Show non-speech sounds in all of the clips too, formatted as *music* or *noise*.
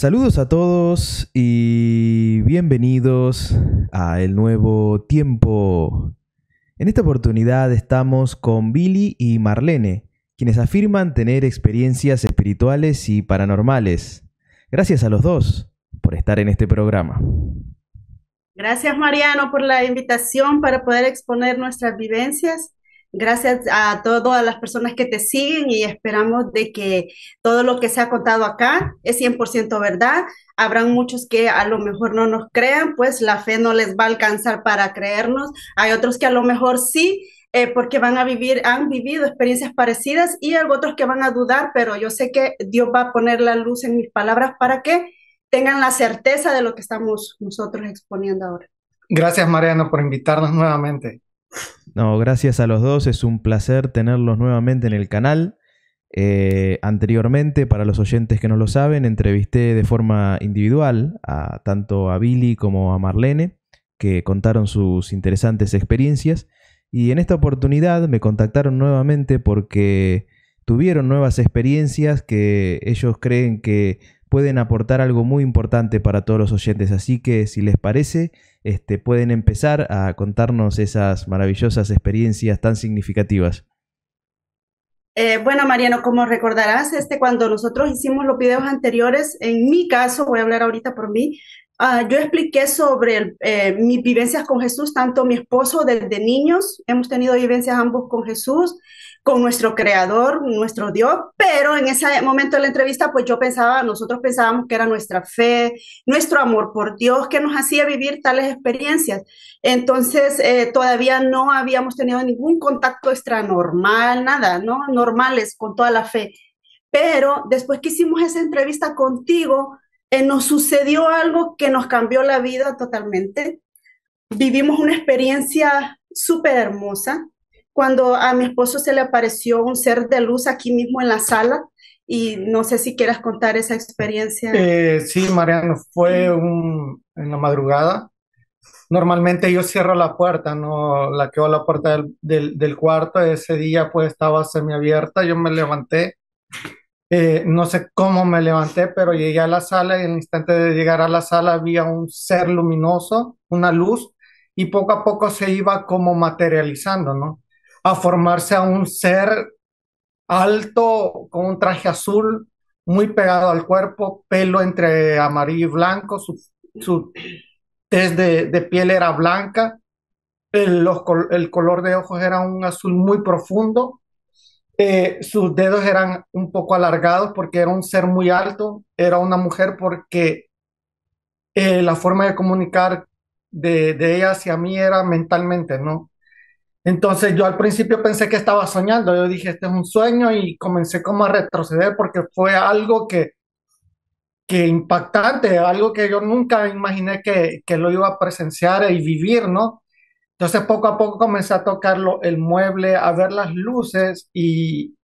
Saludos a todos y bienvenidos a el nuevo tiempo. En esta oportunidad estamos con Billy y Marlene, quienes afirman tener experiencias espirituales y paranormales. Gracias a los dos por estar en este programa. Gracias Mariano por la invitación para poder exponer nuestras vivencias Gracias a todas las personas que te siguen y esperamos de que todo lo que se ha contado acá es 100% verdad. Habrán muchos que a lo mejor no nos crean, pues la fe no les va a alcanzar para creernos. Hay otros que a lo mejor sí, eh, porque van a vivir, han vivido experiencias parecidas y hay otros que van a dudar, pero yo sé que Dios va a poner la luz en mis palabras para que tengan la certeza de lo que estamos nosotros exponiendo ahora. Gracias, Mariano, por invitarnos nuevamente. No, gracias a los dos, es un placer tenerlos nuevamente en el canal. Eh, anteriormente, para los oyentes que no lo saben, entrevisté de forma individual a tanto a Billy como a Marlene, que contaron sus interesantes experiencias. Y en esta oportunidad me contactaron nuevamente porque tuvieron nuevas experiencias que ellos creen que pueden aportar algo muy importante para todos los oyentes. Así que, si les parece, este, pueden empezar a contarnos esas maravillosas experiencias tan significativas. Eh, bueno, Mariano, como recordarás, este, cuando nosotros hicimos los videos anteriores, en mi caso, voy a hablar ahorita por mí, Ah, yo expliqué sobre eh, mis vivencias con Jesús, tanto mi esposo desde niños, hemos tenido vivencias ambos con Jesús, con nuestro creador, nuestro Dios, pero en ese momento de la entrevista, pues yo pensaba, nosotros pensábamos que era nuestra fe, nuestro amor por Dios que nos hacía vivir tales experiencias. Entonces, eh, todavía no habíamos tenido ningún contacto extra normal, nada, ¿no? Normales con toda la fe. Pero después que hicimos esa entrevista contigo, eh, nos sucedió algo que nos cambió la vida totalmente. Vivimos una experiencia súper hermosa. Cuando a mi esposo se le apareció un ser de luz aquí mismo en la sala, y no sé si quieras contar esa experiencia. Eh, sí, Mariano, fue un, en la madrugada. Normalmente yo cierro la puerta, no la quedo la puerta del, del, del cuarto. Ese día pues estaba semiabierta, yo me levanté eh, no sé cómo me levanté, pero llegué a la sala y en el instante de llegar a la sala había un ser luminoso, una luz, y poco a poco se iba como materializando, ¿no? A formarse a un ser alto, con un traje azul, muy pegado al cuerpo, pelo entre amarillo y blanco, su, su tez de, piel era blanca, el color de ojos era un azul muy profundo eh, sus dedos eran un poco alargados porque era un ser muy alto, era una mujer porque eh, la forma de comunicar de, ella hacia mí era mentalmente, ¿no? Entonces yo al principio pensé que estaba soñando, yo dije, este es un sueño y comencé como a retroceder porque fue algo que, que impactante, algo que yo nunca imaginé que, que lo iba a presenciar y vivir, ¿no? Entonces poco a poco comencé a tocarlo, el mueble, a ver las luces y,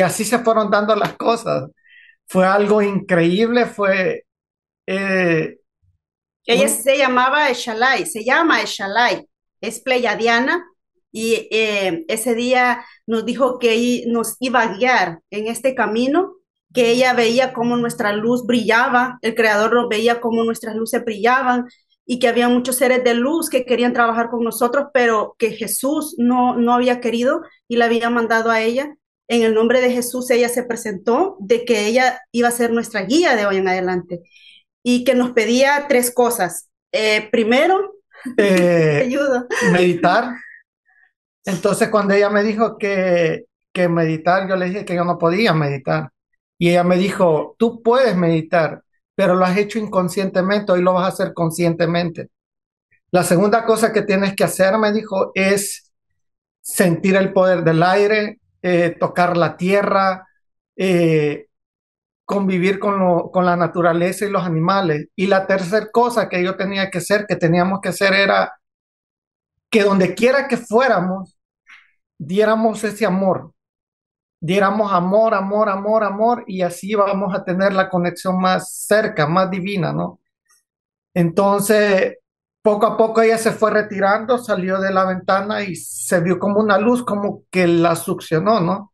así se fueron dando las cosas. Fue algo increíble, fue... Eh, ella se llamaba Eshalai, se llama Eshalai, es Pleiadiana y eh, ese día nos dijo que nos iba a guiar en este camino que ella veía cómo nuestra luz brillaba, el Creador nos veía cómo nuestras luces brillaban y que había muchos seres de luz que querían trabajar con nosotros, pero que Jesús no, no había querido y la había mandado a ella. En el nombre de Jesús ella se presentó de que ella iba a ser nuestra guía de hoy en adelante y que nos pedía tres cosas. Eh, primero, *laughs* eh, meditar. *laughs* Entonces cuando ella me dijo que, que meditar, yo le dije que yo no podía meditar. Y ella me dijo, tú puedes meditar, pero lo has hecho inconscientemente, hoy lo vas a hacer conscientemente. La segunda cosa que tienes que hacer, me dijo, es sentir el poder del aire, eh, tocar la tierra, eh, convivir con, la naturaleza y los animales. Y la tercera cosa que yo tenía que hacer, que teníamos que hacer, era que donde que fuéramos, diéramos ese amor, diéramos amor, amor, amor, amor, y así vamos a tener la conexión más cerca, más divina, ¿no? Entonces, poco a poco ella se fue retirando, salió de la ventana y se vio como una luz, como que la succionó, ¿no?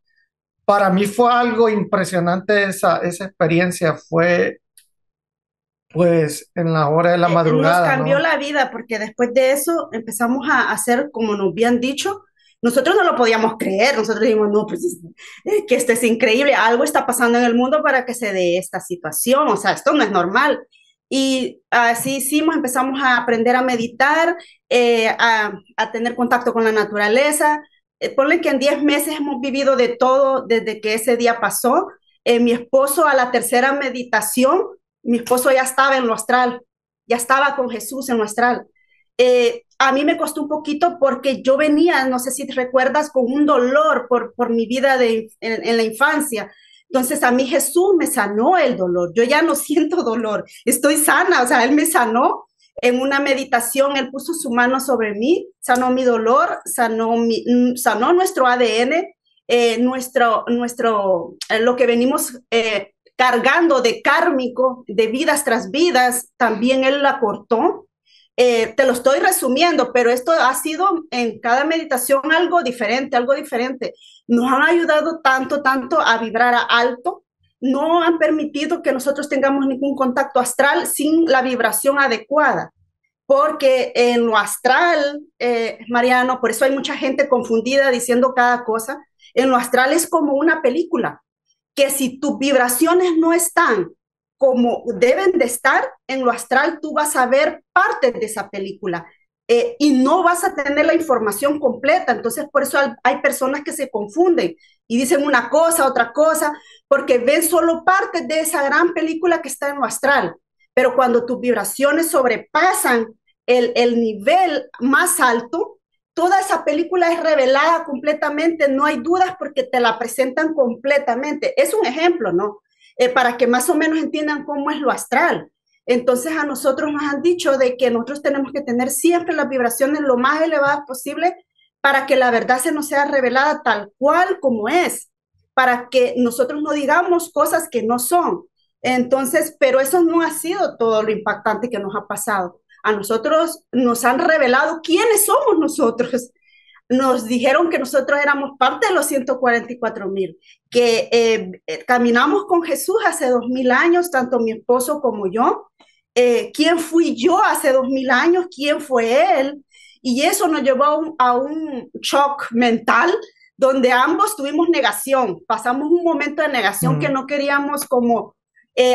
Para mí fue algo impresionante esa, esa experiencia, fue pues en la hora de la eh, eh, madrugada. Nos cambió la vida porque después de eso empezamos a hacer como nos habían dicho, nosotros no lo podíamos creer, nosotros dijimos, no, pues que esto es increíble, algo está pasando en el mundo para que se dé esta situación, o sea, esto no es normal. Y así hicimos, empezamos a aprender a meditar, eh, a, tener contacto con la naturaleza. Eh, ponle que en 10 meses hemos vivido de todo desde que ese día pasó. Eh, mi esposo a la tercera meditación, mi esposo ya estaba en lo astral, ya estaba con Jesús en lo astral. Eh, a mí me costó un poquito porque yo venía, no sé si te recuerdas, con un dolor por, por mi vida de, en, la infancia. Entonces a mí Jesús me sanó el dolor. Yo ya no *laughs* siento dolor, estoy sana, o sea, Él me sanó. En una meditación, Él puso su mano sobre mí, sanó mi dolor, sanó, mi, mm, sanó nuestro ADN, eh, nuestro, nuestro, eh, lo que venimos cargando de cármico de vidas tras vidas, también Él la cortó. Eh, te lo estoy resumiendo, pero esto ha sido en cada meditación algo diferente, algo diferente. Nos han ayudado tanto, tanto a vibrar a alto. No han permitido que nosotros tengamos ningún contacto astral sin la vibración adecuada, porque en lo astral, eh, Mariano, por eso hay mucha gente confundida diciendo cada cosa, en lo astral es como una película, que si tus vibraciones no están como deben de estar, en lo astral tú vas a ver parte de esa película. Eh, y no vas a tener la información completa. Entonces, por eso hay personas que se confunden y dicen una cosa, otra cosa, porque ven solo parte de esa gran película que está en lo astral. Pero cuando tus vibraciones sobrepasan el nivel más alto, toda esa película es revelada completamente, no hay dudas porque te la presentan completamente. Es un ejemplo, ¿no? Eh, para que más o menos entiendan cómo es lo astral. Entonces a nosotros nos han dicho de que nosotros tenemos que tener siempre las vibraciones lo más elevadas posible para que la verdad se nos sea revelada tal cual como es, para que nosotros no digamos cosas que no son. Entonces, pero eso no ha sido todo lo impactante que nos ha pasado. A nosotros nos han revelado quiénes somos nosotros nos dijeron que nosotros éramos parte de los 144 mil, que eh, eh, caminamos con Jesús hace dos mil años, tanto mi esposo como yo. Eh, ¿Quién fui yo hace dos mil años? ¿Quién fue él? Y eso nos llevó a un, shock mental donde ambos tuvimos negación, pasamos un momento de negación que no queríamos como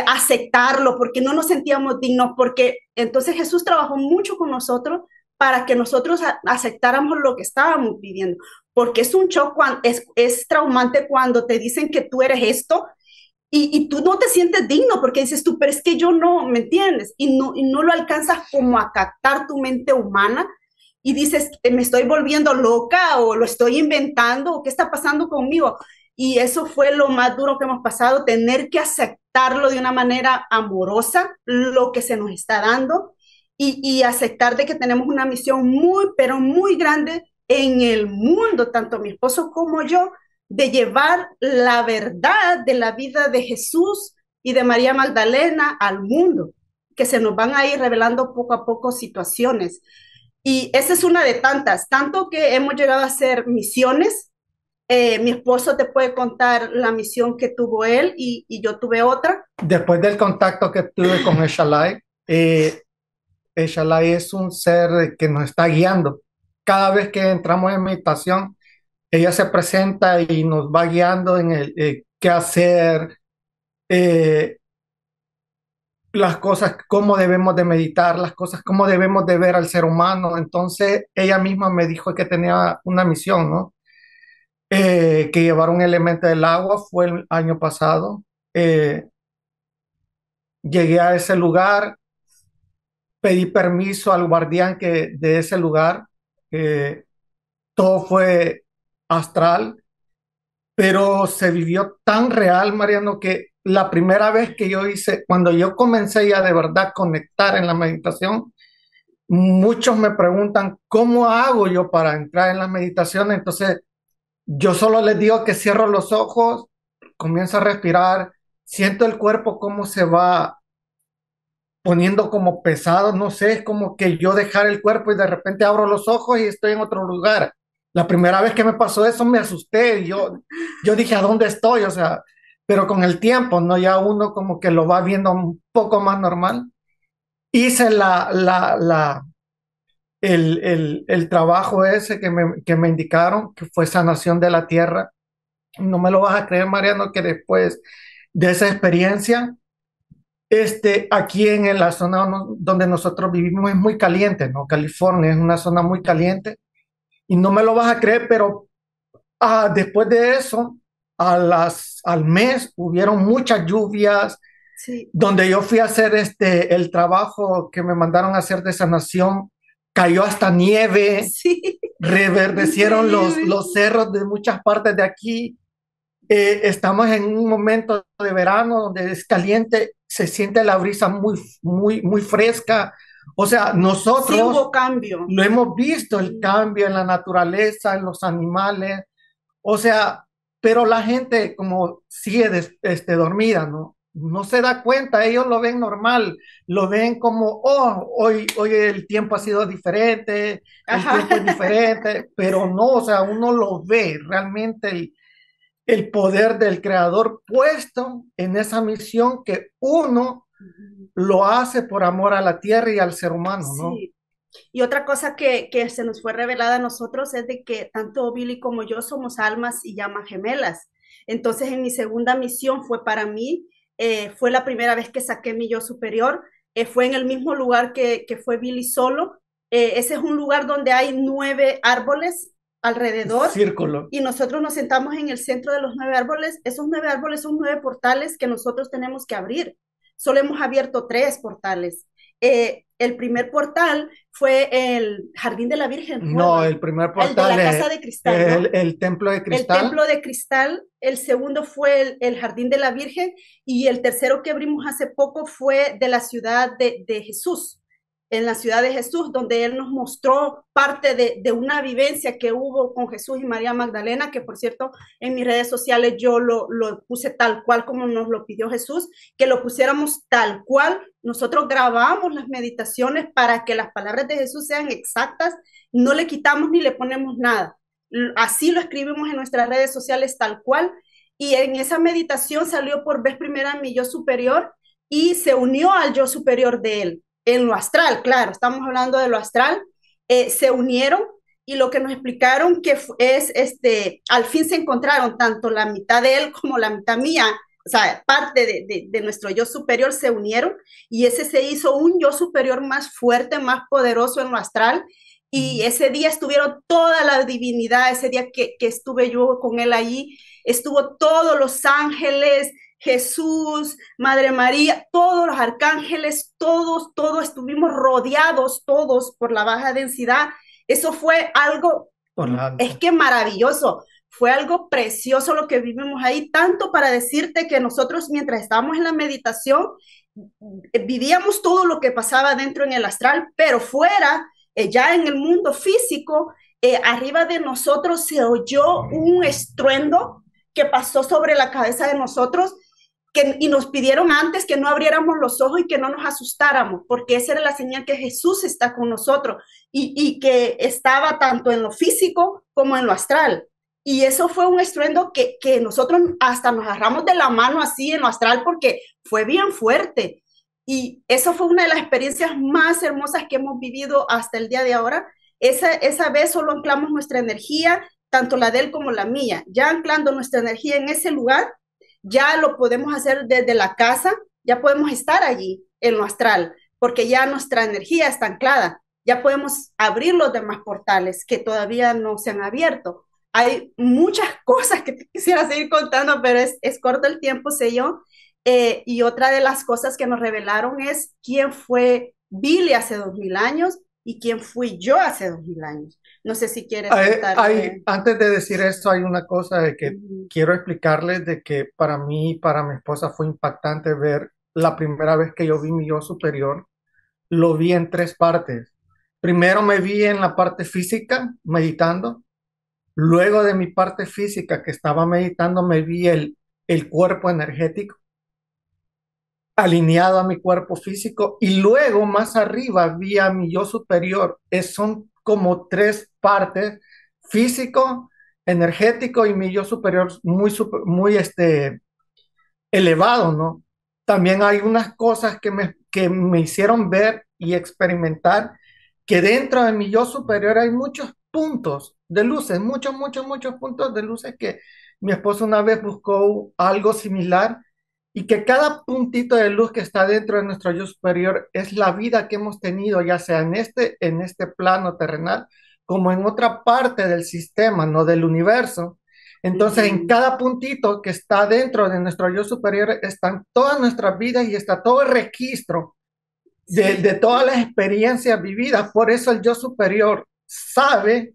aceptarlo porque no nos sentíamos dignos, porque entonces Jesús trabajó mucho con nosotros para que nosotros aceptáramos lo que estábamos pidiendo, porque es un shock, es, es traumante cuando te dicen que tú eres esto y, tú no te sientes digno porque dices tú, pero es que yo no, ¿me entiendes? Y no, y no lo alcanzas como a captar tu mente humana y dices, eh, me estoy volviendo loca o lo estoy inventando o qué está pasando conmigo. Y eso fue lo más duro que hemos pasado, tener que aceptarlo de una manera amorosa, lo que se nos está dando, y, aceptar de que tenemos una misión muy, pero muy grande en el mundo, tanto mi esposo como yo, de llevar la verdad de la vida de Jesús y de María Magdalena al mundo, que se nos van a ir revelando poco a poco situaciones. Y esa es una de tantas, tanto que hemos llegado a hacer misiones. Eh, mi esposo te puede contar la misión que tuvo él y, yo tuve otra. Después del contacto que tuve con Eshalai, ella es un ser que nos está guiando. Cada vez que entramos en meditación, ella se presenta y nos va guiando en el eh, qué hacer, eh, las cosas, cómo debemos de meditar, las cosas, cómo debemos de ver al ser humano. Entonces ella misma me dijo que tenía una misión, ¿no? Eh, que llevar un elemento del agua fue el año pasado. llegué a ese lugar pedí permiso al guardián que, de ese lugar, todo fue astral, pero se vivió tan real, Mariano, que la primera vez que yo hice, cuando yo comencé ya de verdad conectar en la meditación, muchos me preguntan, ¿cómo hago yo para entrar en la meditación? Entonces, yo solo les digo que cierro los ojos, comienzo a respirar, siento el cuerpo cómo se va poniendo como pesado, no sé, es como que yo dejar el cuerpo y de repente abro los ojos y estoy en otro lugar. La primera vez que me pasó eso me asusté yo, yo dije, ¿a dónde estoy? O sea, pero con el tiempo, ¿no? Ya uno como que lo va viendo un poco más normal. Hice la, la, la, el, trabajo ese que me, que me indicaron, que fue sanación de la tierra. No me lo vas a creer, Mariano, que después de esa experiencia, este, aquí en la zona donde nosotros vivimos es muy caliente, ¿no? California es una zona muy caliente y no me lo vas a creer, pero ah, después de eso, a las, al mes hubieron muchas lluvias, donde yo fui a hacer este, el trabajo que me mandaron a hacer de sanación, cayó hasta nieve, reverdecieron Los, los cerros de muchas partes de aquí. Eh, estamos en un momento de verano donde es caliente se siente la brisa muy, muy, muy fresca. O sea, nosotros sí cambio. lo hemos visto, el cambio en la naturaleza, en los animales. O sea, pero la gente como sigue este, dormida, ¿no? No se da cuenta, ellos lo ven normal, lo ven como, oh, hoy, hoy el tiempo ha sido diferente, el tiempo es diferente, *laughs* pero no, o sea, uno lo ve realmente el poder del creador puesto en esa misión que uno lo hace por amor a la tierra y al ser humano, Y otra cosa que, se nos fue revelada a nosotros es de que tanto Billy como yo somos almas y llamas gemelas. Entonces, en mi segunda misión fue para mí, eh, fue la primera vez que saqué mi yo superior, eh, fue en el mismo lugar que, que fue Billy solo. Eh, ese es un lugar donde hay nueve árboles alrededor. Círculo. Y nosotros nos sentamos en el centro de los nueve árboles. Esos nueve árboles son nueve portales que nosotros tenemos que abrir. Solo hemos abierto tres portales. Eh, el primer portal fue el Jardín de la Virgen. No, el primer portal. El de la Casa de Cristal. El, Templo de Cristal. El Templo de Cristal. El segundo fue el, Jardín de la Virgen. Y el tercero que abrimos hace poco fue de la Ciudad de Jesús en la ciudad de Jesús, donde él nos mostró parte de, una vivencia que hubo con Jesús y María Magdalena, que por cierto en mis redes sociales yo lo, lo puse tal cual como nos lo pidió Jesús, que lo pusiéramos tal cual. Nosotros grabamos las meditaciones para que las palabras de Jesús sean exactas, no le quitamos ni le ponemos nada. Así lo escribimos en nuestras redes sociales tal cual. Y en esa meditación salió por vez primera mi yo superior y se unió al yo superior de él en lo astral, claro, estamos hablando de lo astral, eh, se unieron y lo que nos explicaron que es, este, al fin se encontraron tanto la mitad de él *laughs* como la mitad mía, o sea, parte de, nuestro yo superior se unieron y ese se hizo un yo superior más fuerte, más poderoso en lo astral. Y ese día estuvieron toda la divinidad, ese día que, estuve yo con él allí, estuvo todos los ángeles, Jesús, Madre María, todos los arcángeles, todos, todos estuvimos rodeados, todos por la baja densidad. Eso fue algo, es que maravilloso, fue algo precioso lo que vivimos ahí, tanto para decirte que nosotros mientras estábamos en la meditación, vivíamos todo lo que pasaba dentro en el astral, pero fuera, eh, ya en el mundo físico, eh, arriba de nosotros se oyó un estruendo que pasó sobre la cabeza de nosotros y nos pidieron antes que no abriéramos los ojos y que no nos asustáramos, porque esa era la señal que Jesús está con nosotros y, que estaba tanto en lo físico como en lo astral. Y eso fue un estruendo que, nosotros hasta nos agarramos de la mano así en lo astral porque fue bien fuerte. Y eso fue una de las experiencias más hermosas que hemos vivido hasta el día de ahora. Esa, esa vez solo anclamos nuestra energía, tanto la de él como la mía. Ya anclando nuestra energía en ese lugar, ya lo podemos hacer desde la casa, ya podemos estar allí en lo astral, porque ya nuestra energía está anclada, ya podemos abrir los demás portales que todavía no se han abierto. Hay muchas *laughs* cosas que te quisiera seguir contando, pero es, es corto el tiempo, sé yo. Eh, y otra de las cosas que nos revelaron es quién fue Billy hace dos mil años y quién fui yo hace dos mil años. No sé si quieres hay, antes de decir eso, hay una cosa de que quiero explicarles de que para mí, y para mi esposa fue impactante ver la primera vez que yo vi mi yo superior, lo vi en tres partes. Primero me vi en la parte física, meditando. Luego de mi parte física que estaba meditando, me vi el, el cuerpo energético alineado a mi cuerpo físico y luego más arriba vi a mi yo superior. Es, son como tres partes, físico, energético y mi yo superior muy, muy este, elevado, ¿no? También hay unas cosas que me, que me hicieron ver y experimentar que dentro de mi yo superior hay muchos puntos de luces, muchos, muchos, muchos puntos de luces que mi esposo una vez buscó algo similar y que cada puntito de luz que está dentro de nuestro yo superior es la vida que hemos tenido, ya sea en este, en este plano terrenal, como en otra parte del sistema, no del universo. Entonces, en cada puntito que está dentro de nuestro yo superior están todas nuestras vidas y está todo el registro de, de todas las experiencias vividas. Por eso el yo superior sabe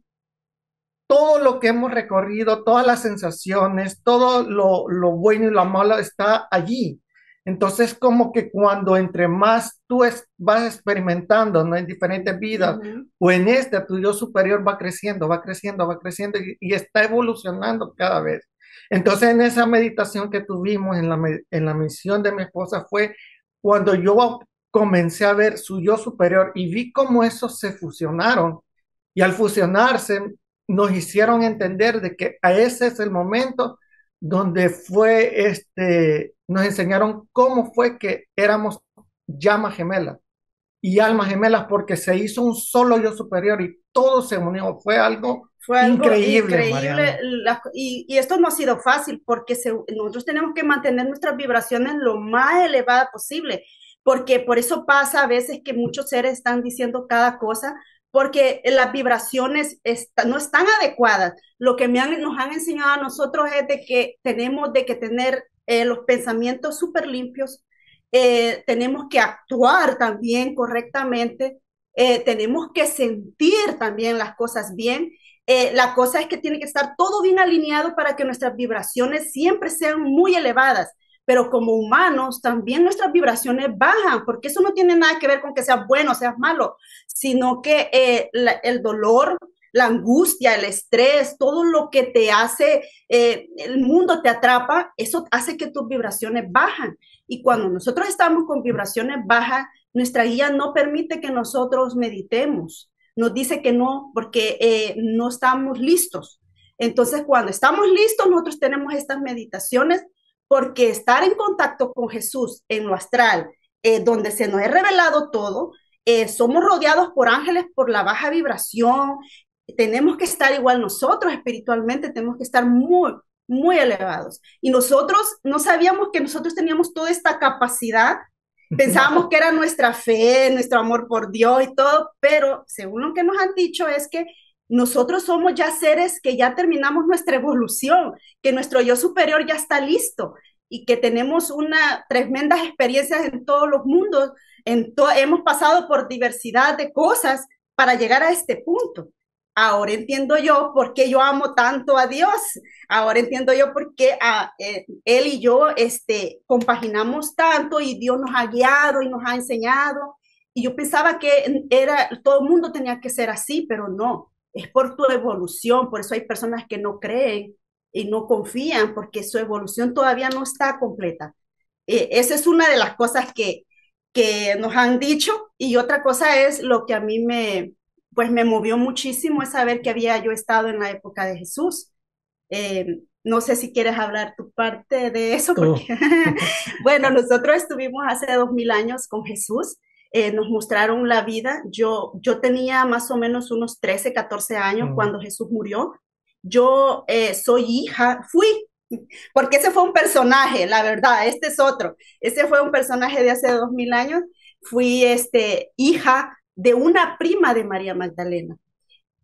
todo lo que hemos recorrido, todas las sensaciones, todo lo, bueno y lo malo está allí. Entonces, como que cuando entre más tú vas experimentando en diferentes vidas o en esta, tu yo superior va creciendo, va creciendo, va creciendo y, está evolucionando cada vez. Entonces, en esa meditación que tuvimos en la, en la misión de mi esposa fue cuando yo comencé a ver su yo superior y vi cómo esos se fusionaron. Y al fusionarse, nos hicieron entender de que a ese es el momento donde fue este, nos enseñaron cómo fue que éramos llamas gemelas y almas gemelas porque se hizo un solo yo superior y todo se unió, fue algo increíble. increíble y, esto no ha sido fácil porque nosotros tenemos que mantener nuestras vibraciones lo más elevada posible, porque por eso pasa a veces que muchos seres están diciendo cada cosa, porque las vibraciones no están adecuadas. Lo que me nos han enseñado a nosotros es de que tenemos de que tener eh, los pensamientos súper limpios, eh, tenemos que actuar también correctamente, eh, tenemos que sentir también las cosas bien. la cosa es que tiene que estar todo bien alineado para que nuestras vibraciones siempre sean muy elevadas pero como humanos también nuestras vibraciones bajan, porque eso no tiene nada que ver con que seas bueno o seas malo, sino que eh, el dolor, la angustia, el estrés, todo lo que te hace, eh, el mundo te atrapa, eso hace que tus vibraciones bajan. Y cuando nosotros estamos con vibraciones bajas, nuestra guía no permite que nosotros meditemos, nos dice que no, porque eh, no estamos listos. Entonces, cuando estamos listos, nosotros tenemos estas meditaciones porque estar en contacto con Jesús en lo astral, eh, donde se nos ha revelado todo, eh, somos rodeados por ángeles por la baja vibración, tenemos que estar igual nosotros espiritualmente, tenemos que estar muy, muy elevados. Y nosotros no sabíamos que nosotros teníamos toda esta capacidad, *laughs* pensábamos que era nuestra fe, nuestro amor por Dios y todo, pero según lo que nos han dicho es que nosotros somos ya seres que ya terminamos nuestra evolución, que nuestro yo superior ya está listo y que tenemos una tremendas experiencias en todos los mundos, en hemos pasado por diversidad de cosas para llegar a este punto. Ahora entiendo yo por qué yo amo tanto a Dios. Ahora entiendo yo por qué a, ah, eh, Él y yo este, compaginamos tanto y Dios nos ha guiado y nos ha enseñado. Y yo pensaba que era, todo el mundo tenía que ser así, pero no es por tu evolución, por eso hay personas que no creen y no confían porque su evolución todavía no está completa. Eh, esa es una de las cosas que, que nos han dicho y otra cosa es lo que a mí me, pues me movió muchísimo es saber que había yo estado en la época de Jesús. Em, no sé si quieres hablar tu parte de eso, oh. *laughs* bueno, nosotros estuvimos hace dos mil años con Jesús eh, nos mostraron la vida. Yo, yo tenía más o menos unos 13, 14 años mm. cuando Jesús murió. Yo eh, soy hija, fui, porque ese fue un personaje, la verdad, este es otro. Ese fue un personaje de hace dos mil años. Fui este, hija de una prima de María Magdalena.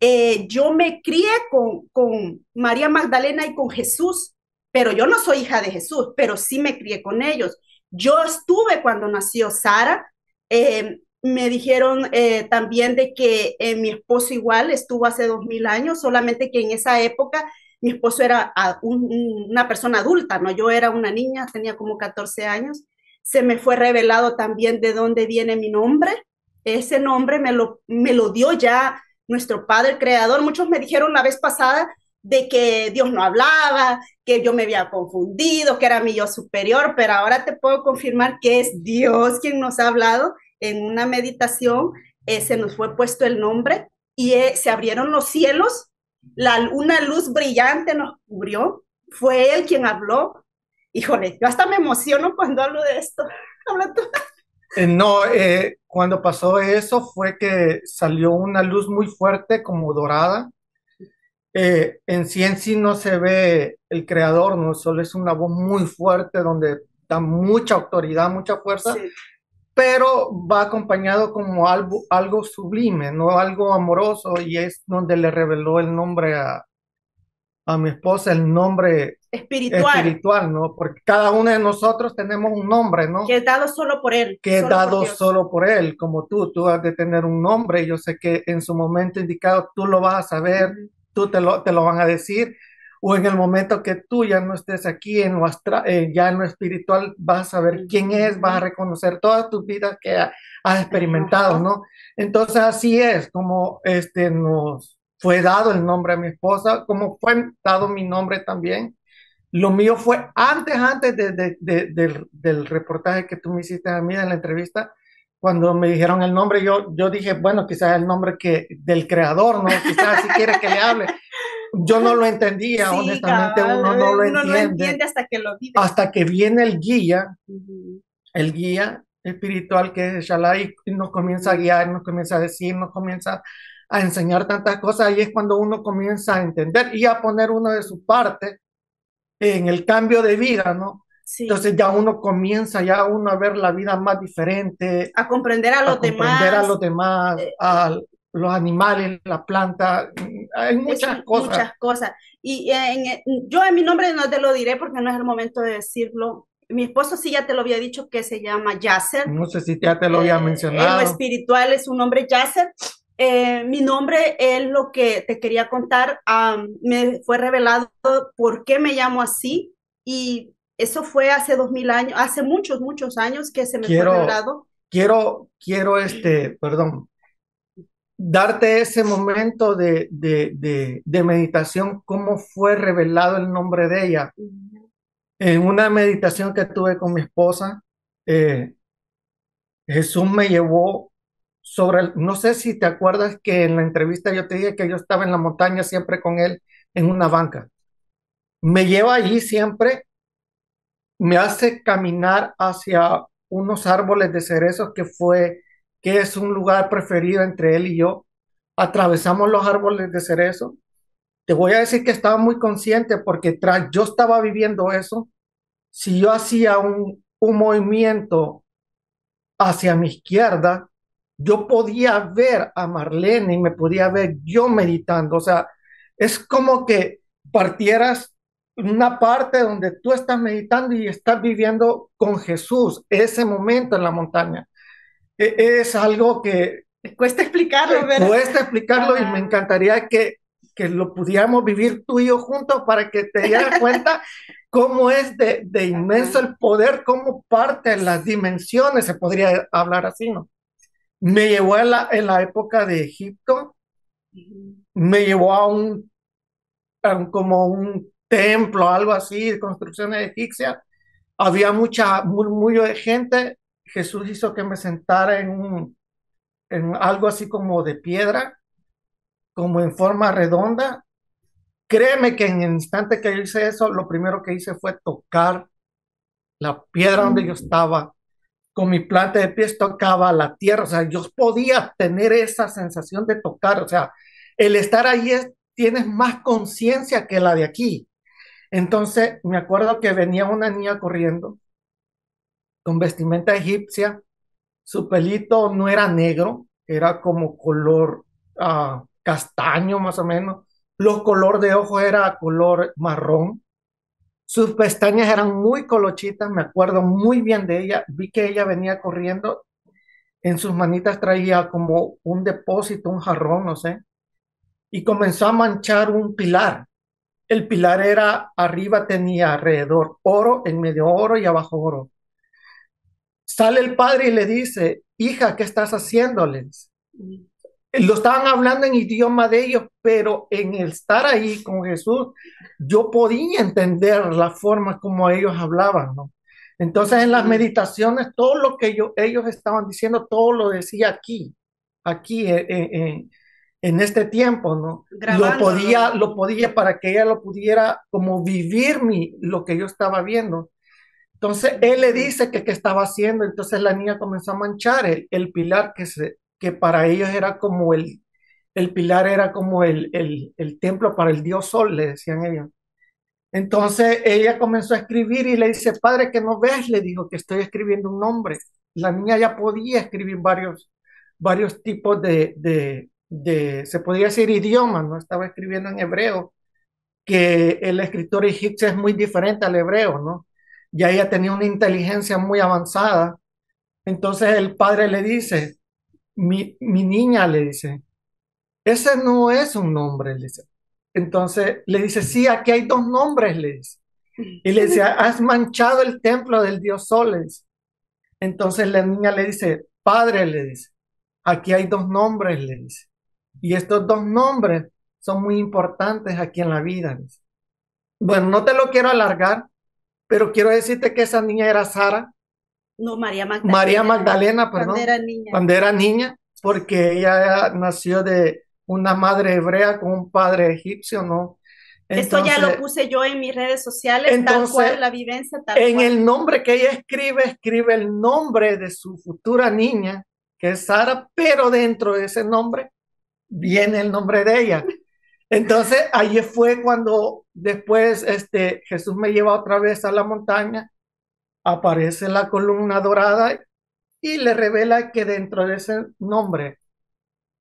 Eh, yo me crié con, con María Magdalena y con Jesús, pero yo no soy hija de Jesús, pero sí me crié con ellos. Yo estuve cuando nació Sara, eh, me dijeron eh, también de que eh, mi esposo igual estuvo hace dos mil años, solamente que en esa época mi esposo era ah, una persona adulta, ¿no? Yo era una niña, tenía como 14 años. Se me fue revelado también de dónde viene mi nombre. Ese nombre me lo, me lo dio ya nuestro Padre Creador. Muchos me dijeron la vez pasada de que Dios no hablaba, que yo me había confundido, que era mi yo superior, pero ahora te puedo confirmar que es Dios quien nos ha hablado en una meditación, eh, se nos fue puesto el nombre y eh, se abrieron los cielos, la, una luz brillante nos cubrió, fue Él quien habló. Híjole, yo hasta me emociono cuando hablo de esto. *laughs* Habla eh, no, cuando pasó eso fue que salió una luz muy fuerte, como dorada, eh, en sí en sí no se ve el creador, ¿no? Solo es una voz muy fuerte donde da mucha autoridad, mucha fuerza, pero va acompañado como algo, sublime, ¿no? Algo amoroso y es donde le reveló el nombre a, mi esposa el nombre espiritual. espiritual, ¿no? Porque cada uno de nosotros tenemos un nombre, ¿no? Que es dado solo por él. Que es solo por él, como tú, tú has de tener un nombre, yo sé que en su momento indicado tú lo vas a saber, tú te lo, te lo van a decir, o en el momento que tú ya no estés aquí en nuestra eh, ya en lo espiritual, vas a ver quién es, vas a reconocer todas tus vidas que has experimentado, ¿no? Entonces así es como este nos fue dado el nombre a mi esposa, como fue dado mi nombre también. Lo mío fue antes, antes del, del reportaje que tú me hiciste a mí en la entrevista, cuando me dijeron el nombre, yo, yo dije, bueno, quizás el nombre que, del creador, ¿no? Quizás si quiere que le hable. Yo no lo entendía, honestamente, uno no eh, lo uno entiende. Lo entiende hasta que lo vive. Hasta que viene el guía, el guía espiritual que es Shalá y nos comienza a guiar, nos comienza a decir, nos comienza a enseñar tantas cosas y es cuando uno comienza a entender y a poner uno de su parte en el cambio de vida, ¿no? Entonces ya uno comienza ya uno a ver la vida más diferente. A comprender a los demás. A comprender a los demás, a los animales, la planta, hay muchas cosas. Muchas cosas. Y yo en mi nombre no te lo diré porque no es el momento de decirlo. Mi esposo sí ya te lo había dicho que se llama Yasser. No sé si ya te lo había eh, mencionado. espiritual es un nombre Yasser. Eh, mi nombre es lo que te quería contar. Ah, me fue revelado por qué me llamo así y eso fue hace dos mil años, hace muchos, muchos años que se me fue revelado. Quiero, quiero, este, perdón, darte ese momento de, de, meditación, cómo fue revelado el nombre de ella. En una meditación que tuve con mi esposa, eh, Jesús me llevó sobre, el, no sé si te acuerdas que en la entrevista yo te dije que yo estaba en la montaña siempre con él en una banca. Me lleva allí siempre me hace caminar hacia unos árboles de cerezos que fue, que es un lugar preferido entre él y yo. Atravesamos los árboles de cerezo. Te voy a decir que estaba muy consciente porque tras yo estaba viviendo eso, si yo hacía un, un movimiento hacia mi izquierda, yo podía ver a Marlene y me podía ver yo meditando. O sea, es como que partieras una parte donde tú estás meditando y estás viviendo con Jesús ese momento en la montaña. E, es algo que... Cuesta explicarlo, ¿verdad? Cuesta explicarlo y me encantaría que, que lo pudiéramos vivir tú y yo juntos para que te dieras cuenta *laughs* cómo es de, de inmenso el poder, cómo parte las dimensiones, se podría hablar así, ¿no? Me llevó a la, en la época de Egipto, me llevó a un, a un como un templo, algo así, construcciones egipcias, había mucha murmullo de gente. Jesús hizo que me sentara en, un, en algo así como de piedra, como en forma redonda. Créeme que en el instante que yo hice eso, lo primero que hice fue tocar la piedra donde yo estaba. Con mi planta de pies tocaba la tierra, o sea, yo podía tener esa sensación de tocar, o sea, el estar ahí es, tienes más conciencia que la de aquí. Entonces, me acuerdo que venía una niña corriendo con vestimenta egipcia, su pelito no era negro, era como color ah, castaño más o menos, los color de ojos era color marrón, sus pestañas eran muy colochitas, me acuerdo muy bien de ella, vi que ella venía corriendo, en sus manitas traía como un depósito, un jarrón, no sé, y comenzó a manchar un pilar el pilar era arriba, tenía alrededor oro, en medio oro y abajo oro. Sale el padre y le dice, hija, ¿qué estás haciéndoles? Mm. Lo estaban hablando en idioma de ellos, pero en el estar ahí con Jesús, yo podía entender la forma como ellos hablaban, Entonces en las mm. meditaciones, todo lo que ellos estaban diciendo, todo lo decía aquí, aquí en, en este tiempo, ¿no? lo podía, lo podía para que ella lo pudiera como vivir mi, lo que yo estaba viendo. Entonces él le dice que qué estaba haciendo, entonces la niña comenzó a manchar el, pilar que, se, que para ellos era como el, el pilar era como el, el, el templo para el dios sol, le decían ellos. Entonces ella comenzó a escribir y le dice, padre, que no ves, le dijo que estoy escribiendo un nombre. La niña ya podía escribir varios, varios tipos de, de de, se podría decir idioma, no estaba escribiendo en hebreo, que el escritor egipcio es muy diferente al hebreo, ¿no? Ya ella tenía una inteligencia muy avanzada. Entonces el padre le dice, mi, niña le dice, ese no es un nombre, le dice. Entonces le dice, sí, aquí hay dos nombres, le dice. Y le dice, *laughs* has manchado el templo del dios Sol, Entonces la niña le dice, padre, le dice, aquí hay dos nombres, le dice. Y estos dos nombres son muy importantes aquí en la vida. Bueno, no te lo quiero alargar, pero quiero decirte que esa niña era Sara. No, María Magdalena. María Magdalena, perdón. Cuando era niña. Cuando era niña, porque ella nació de una madre hebrea con un padre egipcio, ¿no? Esto ya lo puse yo en mis redes sociales, la vivencia tal en el nombre que ella escribe, escribe el nombre de su futura niña, que es Sara, pero dentro de ese nombre viene el nombre de ella. Entonces, ahí fue cuando después este, Jesús me lleva otra vez a la montaña, aparece la columna dorada y le revela que dentro de ese nombre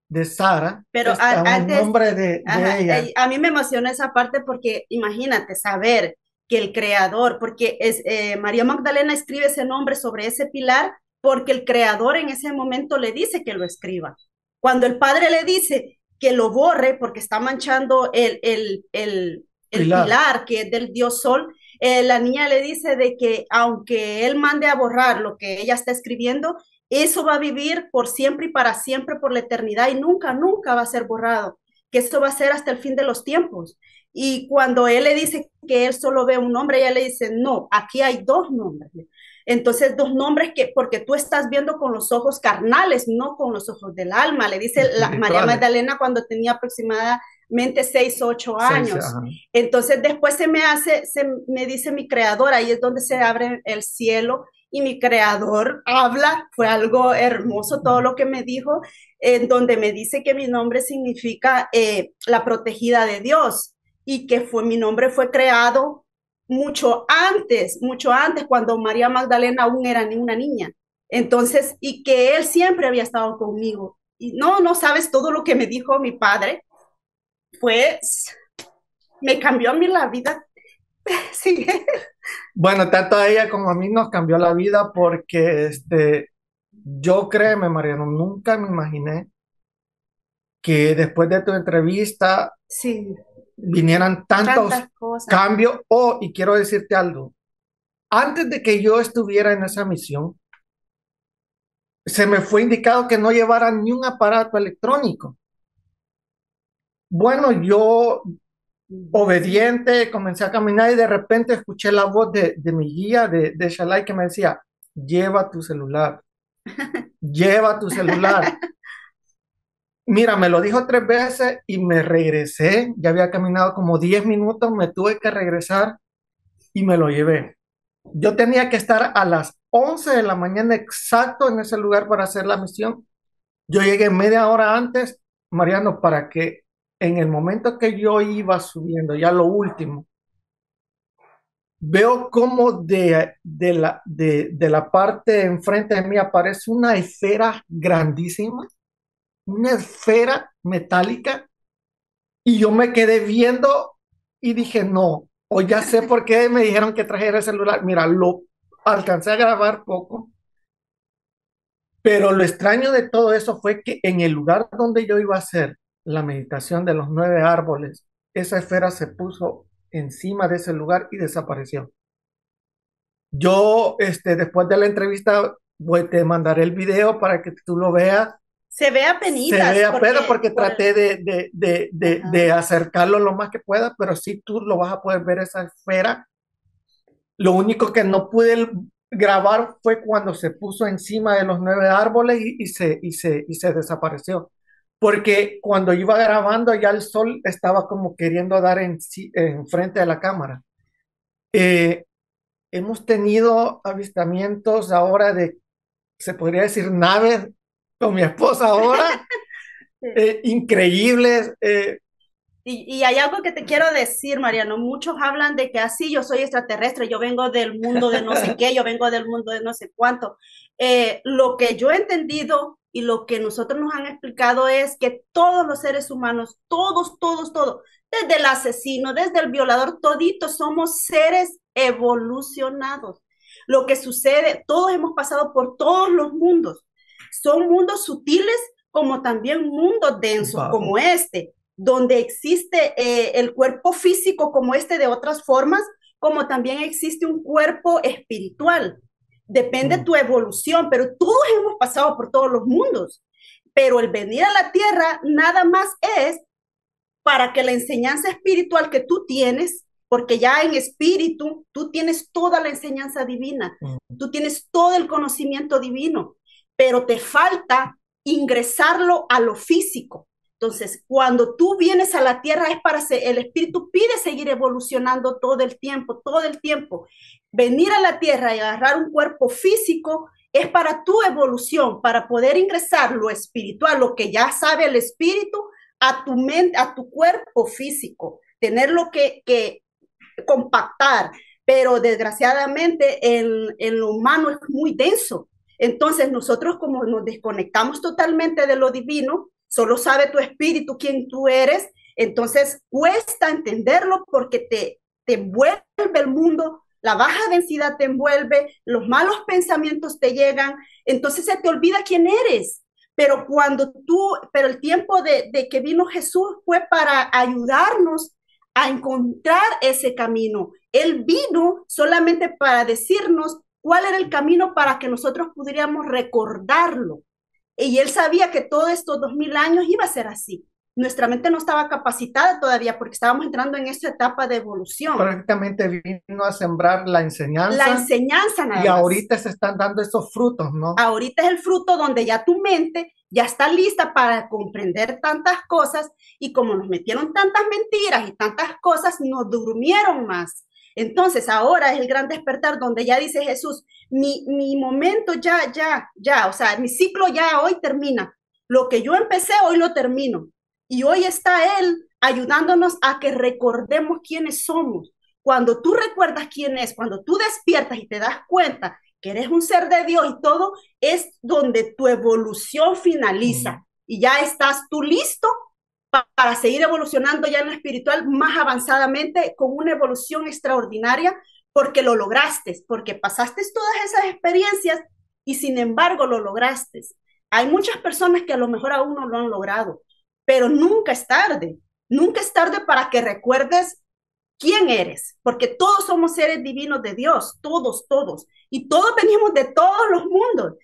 de Sara, pero está a, nombre de, eh, A mí me emociona esa parte porque imagínate saber que el creador, porque es, eh, María Magdalena escribe ese nombre sobre ese pilar porque el creador en ese momento le dice que lo escriba. Cuando el padre le dice que lo borre porque está manchando el, pilar. que es del dios sol, eh, la niña le dice de que aunque él mande a borrar lo que ella está escribiendo, eso va a vivir por siempre y para siempre, por la eternidad y nunca, nunca va a ser borrado, que eso va a ser hasta el fin de los tiempos. Y cuando él le dice que él solo ve un nombre, ella le dice, no, aquí hay dos nombres. Entonces, dos nombres que, porque tú estás viendo con los ojos carnales, no con los ojos del alma, le dice la, *laughs* María Magdalena cuando tenía aproximadamente seis, o ocho años. Entonces, después se me hace, se me dice mi creador, ahí es donde se abre el cielo y mi creador habla, fue algo hermoso todo lo que me dijo, en donde me dice que mi nombre significa eh, la protegida de Dios y que fue mi nombre fue creado mucho antes, mucho antes, cuando María Magdalena aún era ni una niña. Entonces, y que él siempre había estado conmigo. Y no, no sabes todo lo que me dijo mi padre. Pues me cambió a mí la vida. *laughs* sí. Bueno, tanto a ella como a mí nos cambió la vida porque este, yo créeme, Mariano, nunca me imaginé que después de tu entrevista sí vinieran tantos cambios. o oh, y quiero decirte algo. Antes de que yo estuviera en esa misión, se me fue indicado que no llevara ni un aparato electrónico. Bueno, yo obediente comencé a caminar y de repente escuché la voz de, mi guía, de, de Shalai, que me decía, lleva tu celular, *laughs* lleva tu celular. Mira, me lo dijo tres veces y me regresé. Ya había caminado como 10 minutos, me tuve que regresar y me lo llevé. Yo tenía que estar a las 11 de la mañana exacto en ese lugar para hacer la misión. Yo llegué media hora antes, Mariano, para que en el momento que yo iba subiendo, ya lo último, veo como de, de, la, de, de la parte enfrente de mí aparece una esfera grandísima una esfera metálica y yo me quedé viendo y dije, no, o ya sé *laughs* por qué me dijeron que trajera el celular. Mira, lo alcancé a grabar poco, pero lo extraño de todo eso fue que en el lugar donde yo iba a hacer la meditación de los nueve árboles, esa esfera se puso encima de ese lugar y desapareció. Yo, este, después de la entrevista, voy, te mandaré el video para que tú lo veas se ve penitas. Se porque, pero porque traté de, de, de, de, acercarlo lo más que pueda, pero sí tú lo vas a poder ver esa esfera. Lo único que no pude grabar fue cuando se puso encima de los nueve árboles y, se, y, se, y se desapareció. Porque cuando iba grabando ya el sol estaba como queriendo dar en, en frente de la cámara. Eh, hemos tenido avistamientos ahora de, se podría decir, naves con mi esposa ahora. *laughs* Eh, increíbles. Eh. Y, hay algo que te quiero decir, Mariano. Muchos hablan de que así ah, yo soy extraterrestre, yo vengo del mundo de no sé *laughs* qué, yo vengo del mundo de no sé cuánto. Eh, lo que yo he entendido y lo que nosotros nos han explicado es que todos los seres humanos, todos, todos, todos, desde el asesino, desde el violador, toditos somos seres evolucionados. Lo que sucede, todos hemos pasado por todos los mundos son mundos sutiles como también mundos densos como este, donde existe eh, el cuerpo físico como este de otras formas, como también existe un cuerpo espiritual. Depende mm. tu evolución, pero todos hemos pasado por todos los mundos. Pero el venir a la tierra nada más es para que la enseñanza espiritual que tú tienes, porque ya en espíritu tú tienes toda la enseñanza divina, mm. tú tienes todo el conocimiento divino, pero te falta ingresarlo a lo físico. Entonces, cuando tú vienes a la tierra es para el espíritu pide seguir evolucionando todo el tiempo, todo el tiempo. Venir a la tierra y agarrar un cuerpo físico es para tu evolución, para poder ingresar lo espiritual, lo que ya sabe el espíritu, a tu mente, a tu cuerpo físico, tenerlo que, que compactar. Pero desgraciadamente en, en lo humano es muy denso. Entonces nosotros como nos desconectamos totalmente de lo divino, solo sabe tu espíritu quién tú eres, entonces cuesta entenderlo porque te, te envuelve el mundo, la baja densidad te envuelve, los malos pensamientos te llegan, entonces se te olvida quién eres. Pero cuando tú, pero el tiempo de, de que vino Jesús fue para ayudarnos a encontrar ese camino. Él vino solamente para decirnos cuál era el camino para que nosotros pudiéramos recordarlo. Y él sabía que todos estos dos mil años iba a ser así. Nuestra mente no estaba capacitada todavía porque estábamos entrando en esa etapa de evolución. Prácticamente vino a sembrar la enseñanza. La enseñanza, nada más. Y ahorita se están dando esos frutos, ¿no? Ahorita es el fruto donde ya tu mente ya está lista para comprender tantas cosas y como nos metieron tantas mentiras y tantas cosas, nos durmieron más entonces ahora es el gran despertar donde ya dice Jesús, mi, mi momento ya, ya, ya, o sea, mi ciclo ya hoy termina. Lo que yo empecé hoy lo termino. Y hoy está Él ayudándonos a que recordemos quiénes somos. Cuando tú recuerdas quién es, cuando tú despiertas y te das cuenta que eres un ser de Dios y todo, es donde tu evolución finaliza. Mm. Y ya estás tú listo para seguir evolucionando ya en lo espiritual más avanzadamente con una evolución extraordinaria porque lo lograste, porque pasaste todas esas experiencias y sin embargo lo lograste. Hay muchas personas que a lo mejor aún no lo han logrado, pero nunca es tarde, nunca es tarde para que recuerdes quién eres, porque todos somos seres divinos de Dios, todos, todos, y todos venimos de todos los mundos.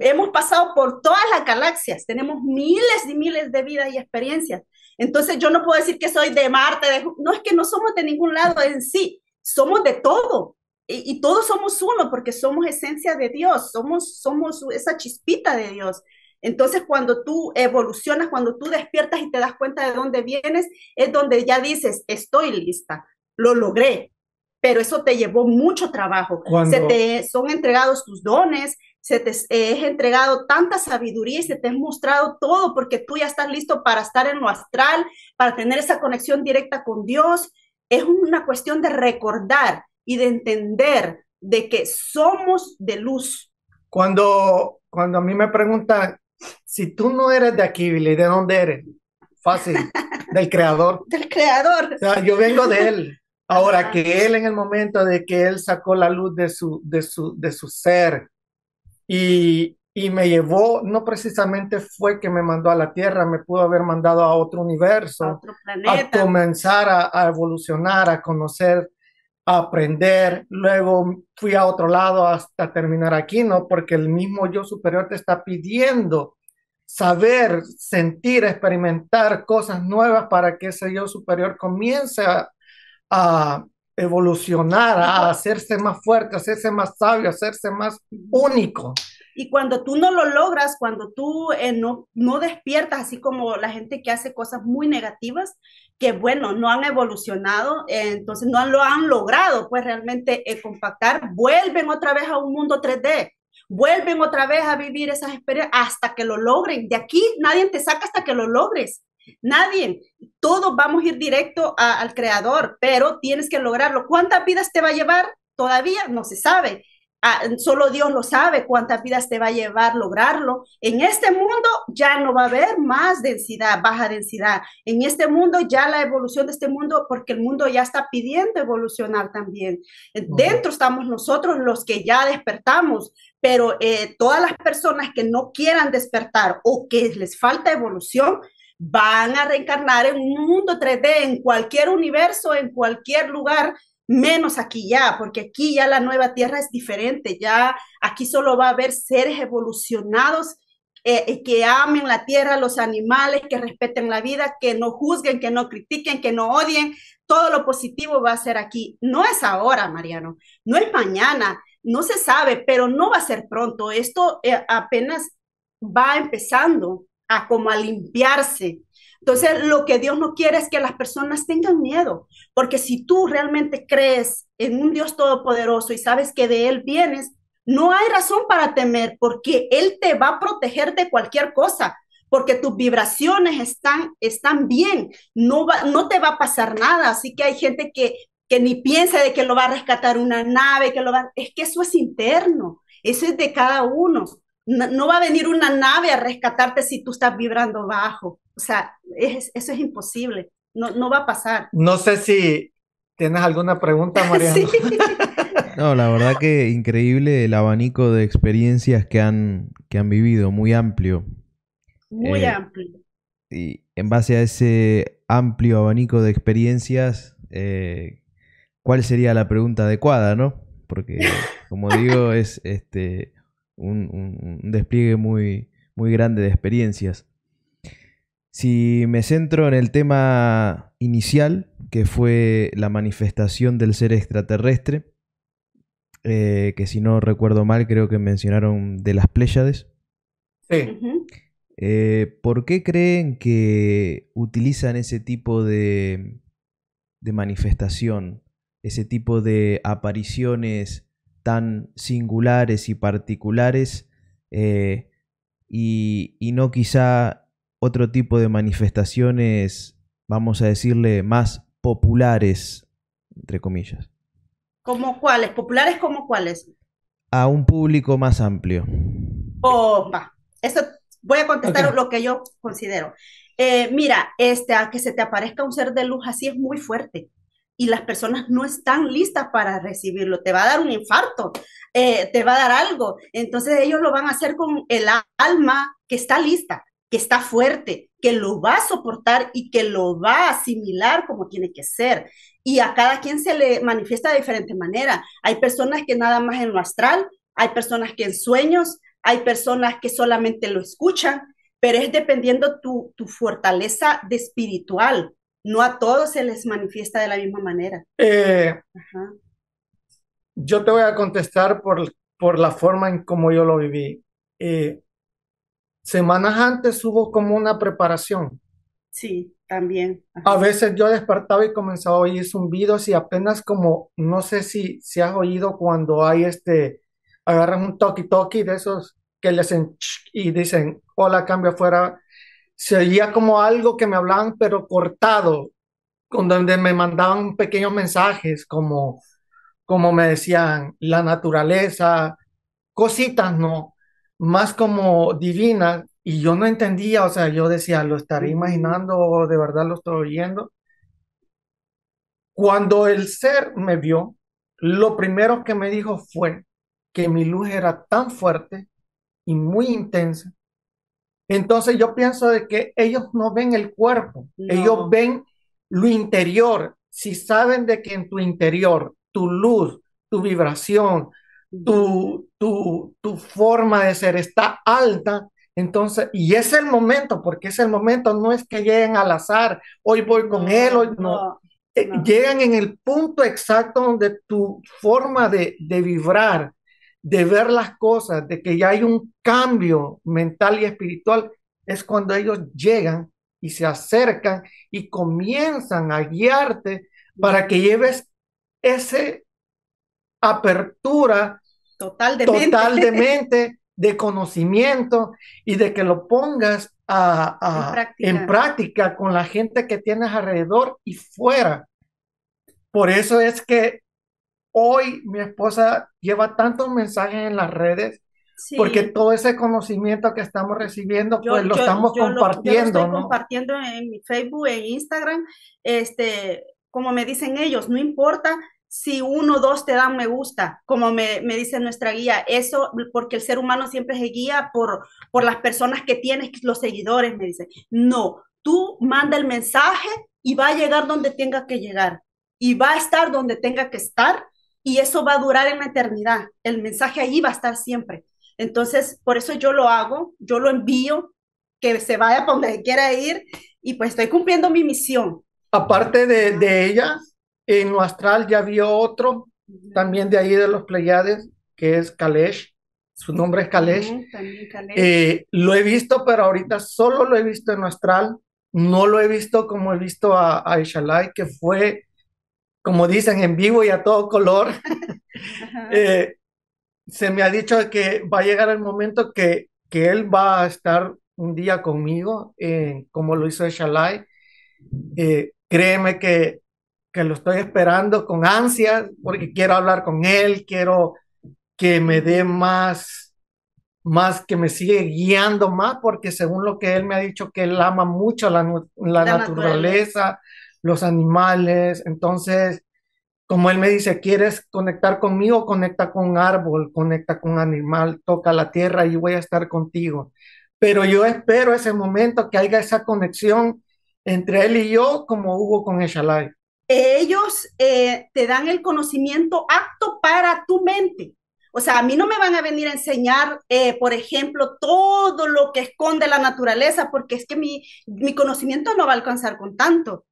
Hemos pasado por todas las galaxias, tenemos miles y miles de vidas y experiencias, entonces yo no puedo decir que soy de Marte, no es que no somos de ningún lado en sí, somos de todo. Y, todos somos uno porque somos esencia de Dios, somos, somos esa chispita de Dios. Entonces cuando tú evolucionas, cuando tú despiertas y te das cuenta de dónde vienes, es donde ya dices, estoy lista, lo logré, pero eso te llevó mucho trabajo. Se te son entregados tus dones, se te eh, es entregado tanta sabiduría y se te ha mostrado todo porque tú ya estás listo para estar en lo astral, para tener esa conexión directa con Dios. Es una cuestión de recordar y de entender de que somos de luz. Cuando, cuando a mí me preguntan, si tú no eres de aquí, Billy, ¿de dónde eres? Fácil, *laughs* del creador. Del creador. O sea, yo vengo de él. Ahora que él en el momento de que él sacó la luz de su, de su, de su ser, y, me llevó, no precisamente fue que me mandó a la Tierra, me pudo haber mandado a otro universo, a, otro a comenzar a, evolucionar, a conocer, a aprender. Luego fui a otro lado hasta terminar aquí, ¿no? Porque el mismo yo superior te está pidiendo saber, sentir, experimentar cosas nuevas para que ese yo superior comience a evolucionar, a hacerse más fuerte, hacerse más sabio, hacerse más único. Y cuando tú no lo logras, cuando tú eh, no, despiertas, así como la gente que hace cosas muy negativas, que bueno, no han evolucionado, eh, entonces no lo han logrado, pues realmente eh, compactar, vuelven otra vez a un mundo 3D, vuelven otra vez a vivir esas experiencias hasta que lo logren. De aquí nadie te saca hasta que lo logres. Nadie, todos vamos a ir directo al creador, pero tienes que lograrlo. ¿Cuántas vidas te va a llevar? Todavía no se sabe. Ah, solo Dios lo sabe cuántas vidas te va a llevar lograrlo. En este mundo ya no va a haber más densidad, baja densidad. En este mundo ya la evolución de este mundo, porque el mundo ya está pidiendo evolucionar también. Dentro estamos nosotros los que ya despertamos, pero eh, todas las personas que no quieran despertar o que les falta evolución, van a reencarnar en un mundo 3D, en cualquier universo, en cualquier lugar, menos aquí ya, porque aquí ya la nueva tierra es diferente, ya aquí solo va a haber seres evolucionados eh, eh, que amen la tierra, los animales, que respeten la vida, que no juzguen, que no critiquen, que no odien, todo lo positivo va a ser aquí. No es ahora, Mariano, no es mañana, no se sabe, pero no va a ser pronto, esto eh, apenas va empezando a como a limpiarse. Entonces, lo que Dios no quiere es que las personas tengan miedo, porque si tú realmente crees en un Dios todopoderoso y sabes que de Él vienes, no hay razón para temer, porque Él te va a proteger de cualquier cosa, porque tus vibraciones están, están bien, no, no te va a pasar nada. Así que hay gente que, que ni piensa de que lo va a rescatar una nave, que lo va, es que eso es interno, eso es de cada uno. No, va a venir una nave a rescatarte si tú estás vibrando bajo. O sea, eso es imposible. No, no va a pasar. No sé si tienes alguna pregunta, *laughs* Mariano. *laughs* no, la verdad que increíble el abanico de experiencias que han, que han vivido, muy amplio. Muy eh, amplio. Y en base a ese amplio abanico de experiencias, eh, ¿cuál sería la pregunta adecuada, no? Porque, como digo, es este un, despliegue muy, muy grande de experiencias. Si me centro en el tema inicial, que fue la manifestación del ser extraterrestre, eh, que si no recuerdo mal, creo que mencionaron de las Pléyades. Sí. Eh, ¿Por qué creen que utilizan ese tipo de, de manifestación, ese tipo de apariciones tan singulares y particulares eh, y, no quizá otro tipo de manifestaciones, vamos a decirle, más populares, entre comillas. ¿Como cuáles? ¿Populares como cuáles? A un público más amplio. Opa, eso voy a contestar lo que yo considero. Eh, mira, este, a que se te aparezca un ser de luz así es muy fuerte y las personas no están listas para recibirlo. Te va a dar un infarto, eh, te va a dar algo. Entonces ellos lo van a hacer con el alma que está lista, que está fuerte, que lo va a soportar y que lo va a asimilar como tiene que ser. Y a cada quien se le manifiesta de diferente manera. Hay personas que nada más en lo astral, hay personas que en sueños, hay personas que solamente lo escuchan, pero es dependiendo tu, tu fortaleza de espiritual, no a todos se les manifiesta de la misma manera. Eh, yo te voy a contestar por, por la forma en cómo yo lo viví. Eh, semanas antes hubo como una preparación. Sí, también. A veces yo despertaba y comenzaba a oír zumbidos y apenas como, no sé si, si has oído cuando hay este, agarran un toki-toki de esos que les y dicen, hola, cambia fuera se oía como algo que me hablaban, pero cortado, con donde me mandaban pequeños mensajes, como, como me decían, la naturaleza, cositas, ¿no? Más como divinas, y yo no entendía, o sea, yo decía, ¿lo estaré imaginando o de verdad lo estoy oyendo? Cuando el ser me vio, lo primero que me dijo fue que mi luz era tan fuerte y muy intensa entonces yo pienso de que ellos no ven el cuerpo, ellos ven lo interior. Si saben de que en tu interior, tu luz, tu vibración, tu, tu, forma de ser está alta, entonces, y es el momento, porque es el momento, no es que lleguen al azar, hoy voy con él, hoy no. Eh, llegan en el punto exacto donde tu forma de, de vibrar, de ver las cosas, de que ya hay un cambio mental y espiritual, es cuando ellos llegan y se acercan y comienzan a guiarte para que lleves ese apertura total de, mente. *laughs* de conocimiento y de que lo pongas a, en, práctica. con la gente que tienes alrededor y fuera. Por eso es que hoy mi esposa lleva tantos mensajes en las redes Porque todo ese conocimiento que estamos recibiendo, pues lo estamos compartiendo. yo estoy compartiendo en mi Facebook, e Instagram. Este, como me dicen ellos, no importa si uno o dos te dan me gusta, como me, dice nuestra guía. Eso, porque el ser humano siempre se guía por, por las personas que tienes, los seguidores, me dice. No, tú manda el mensaje y va a llegar donde tenga que llegar. Y va a estar donde tenga que estar y eso va a durar en la eternidad. El mensaje ahí va a estar siempre. Entonces, por eso yo lo hago, yo lo envío, que se vaya para donde quiera ir y pues estoy cumpliendo mi misión. Aparte de, ella, en lo ya vio otro, también de ahí de los Pleiades, que es Kalesh. Su nombre es Kalesh. Kalesh. Eh, lo he visto, pero ahorita solo lo he visto en nuestro No lo he visto como he visto a, a que fue como dicen, en vivo y a todo color. *laughs* Eh, se me ha dicho que va a llegar el momento que, que él va a estar un día conmigo, eh, como lo hizo Shalai. Eh, créeme que, que lo estoy esperando con ansias, porque quiero hablar con él, quiero que me dé más, más que me sigue guiando más, porque según lo que él me ha dicho, que él ama mucho la, naturaleza, los animales. Entonces, como él me dice, ¿quieres conectar conmigo? Conecta con árbol, conecta con animal, toca la tierra y voy a estar contigo. Pero yo espero ese momento que haya esa conexión entre él y yo, como hubo con Eshalai. Ellos eh, te dan el conocimiento apto para tu mente. O sea, a mí no me van a venir a enseñar, eh, por ejemplo, todo lo que esconde la naturaleza, porque es que mi, mi conocimiento no va a alcanzar con tanto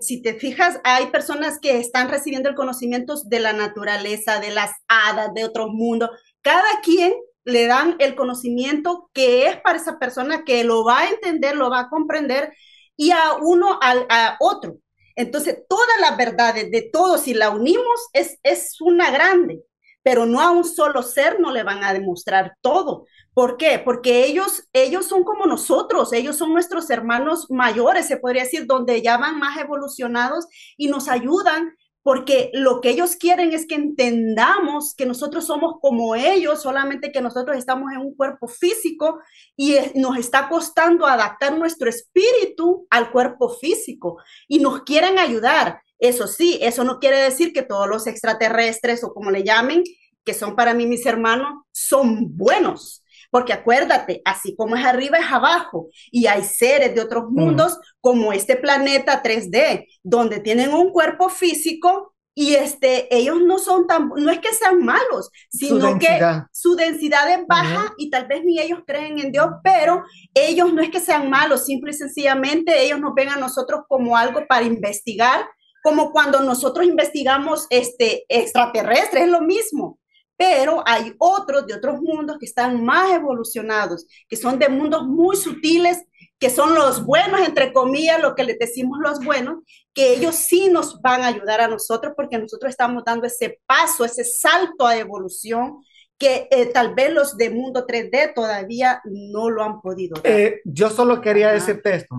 si te fijas, hay personas que están recibiendo el conocimiento de la naturaleza, de las hadas, de otro mundo. Cada quien le dan el conocimiento que es para esa persona que lo va a entender, lo va a comprender y a uno a otro. Entonces, todas las verdades de todos, si la unimos, es, es una grande, pero no a un solo ser no le van a demostrar todo, ¿Por qué? Porque ellos, ellos son como nosotros, ellos son nuestros hermanos mayores, se podría decir, donde ya van más evolucionados y nos ayudan porque lo que ellos quieren es que entendamos que nosotros somos como ellos, solamente que nosotros estamos en un cuerpo físico y nos está costando adaptar nuestro espíritu al cuerpo físico y nos quieren ayudar. Eso sí, eso no quiere decir que todos los extraterrestres o como le llamen, que son para mí mis hermanos, son buenos porque acuérdate, así como es arriba es abajo y hay seres de otros mundos como este planeta 3D, donde tienen un cuerpo físico y este, ellos no son tan, no es que sean malos, sino que su densidad es baja y tal vez ni ellos creen en Dios, pero ellos no es que sean malos, simple y sencillamente ellos nos ven a nosotros como algo para investigar, como cuando nosotros investigamos este, extraterrestres, es lo mismo pero hay otros de otros mundos que están más evolucionados, que son de mundos muy sutiles, que son los buenos, entre comillas, lo que les decimos los buenos, que ellos sí nos van a ayudar a nosotros porque nosotros estamos dando ese paso, ese salto a evolución que eh, tal vez los de mundo 3D todavía no lo han podido. Eh, yo solo quería decirte esto,